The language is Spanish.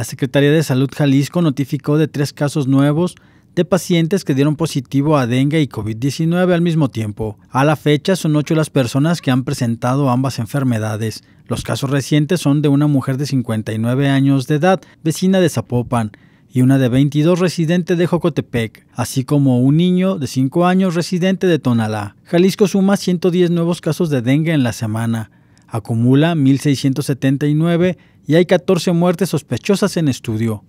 La Secretaría de Salud Jalisco notificó de tres casos nuevos de pacientes que dieron positivo a dengue y COVID-19 al mismo tiempo. A la fecha son ocho las personas que han presentado ambas enfermedades. Los casos recientes son de una mujer de 59 años de edad, vecina de Zapopan, y una de 22 residente de Jocotepec, así como un niño de 5 años residente de Tonalá. Jalisco suma 110 nuevos casos de dengue en la semana, acumula 1.679 y hay 14 muertes sospechosas en estudio.